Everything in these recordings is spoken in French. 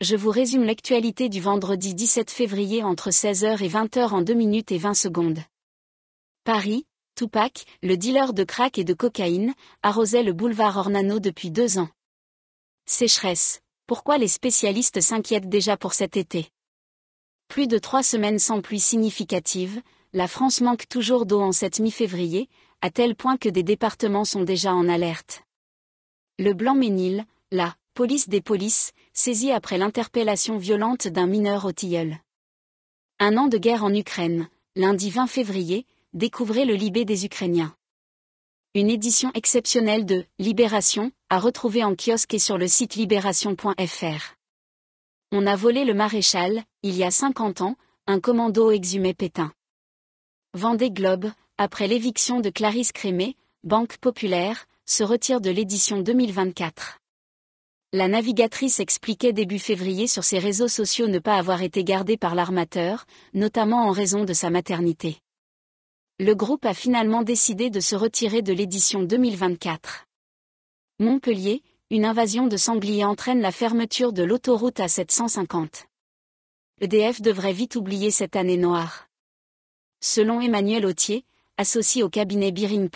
je vous résume l'actualité du vendredi 17 février entre 16h et 20h en 2 minutes et 20 secondes. Paris, Tupac, le dealer de crack et de cocaïne, arrosait le boulevard Ornano depuis deux ans. Sécheresse. Pourquoi les spécialistes s'inquiètent déjà pour cet été Plus de trois semaines sans pluie significative, la France manque toujours d'eau en cette mi-février, à tel point que des départements sont déjà en alerte. Le Blanc-Ménil, là, police des polices, saisie après l'interpellation violente d'un mineur au tilleul. Un an de guerre en Ukraine, lundi 20 février, découvrez le Libé des Ukrainiens. Une édition exceptionnelle de Libération, a retrouvé en kiosque et sur le site libération.fr. On a volé le maréchal, il y a 50 ans, un commando exhumé Pétain. Vendée Globe, après l'éviction de Clarisse Crémé, Banque Populaire, se retire de l'édition 2024. La navigatrice expliquait début février sur ses réseaux sociaux ne pas avoir été gardée par l'armateur, notamment en raison de sa maternité. Le groupe a finalement décidé de se retirer de l'édition 2024. Montpellier, une invasion de sangliers entraîne la fermeture de l'autoroute A750. EDF devrait vite oublier cette année noire. Selon Emmanuel Autier, associé au cabinet Biring.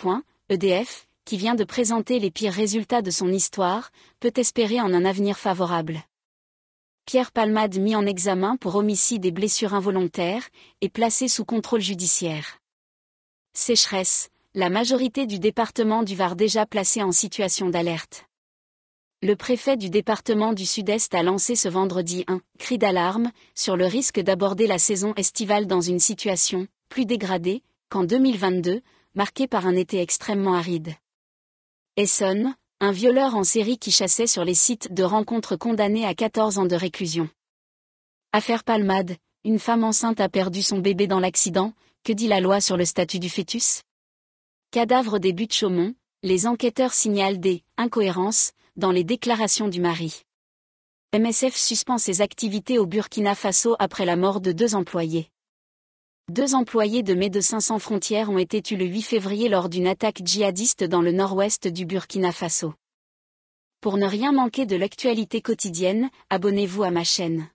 EDF, qui vient de présenter les pires résultats de son histoire, peut espérer en un avenir favorable. Pierre Palmade mis en examen pour homicide et blessures involontaires, est placé sous contrôle judiciaire. Sécheresse, la majorité du département du Var déjà placé en situation d'alerte. Le préfet du département du Sud-Est a lancé ce vendredi un cri d'alarme sur le risque d'aborder la saison estivale dans une situation plus dégradée qu'en 2022, marquée par un été extrêmement aride. Esson, un violeur en série qui chassait sur les sites de rencontres condamné à 14 ans de réclusion. Affaire Palmade, une femme enceinte a perdu son bébé dans l'accident, que dit la loi sur le statut du fœtus Cadavre des de Chaumont, les enquêteurs signalent des incohérences dans les déclarations du mari. MSF suspend ses activités au Burkina Faso après la mort de deux employés. Deux employés de Médecins sans frontières ont été tués le 8 février lors d'une attaque djihadiste dans le nord-ouest du Burkina Faso. Pour ne rien manquer de l'actualité quotidienne, abonnez-vous à ma chaîne.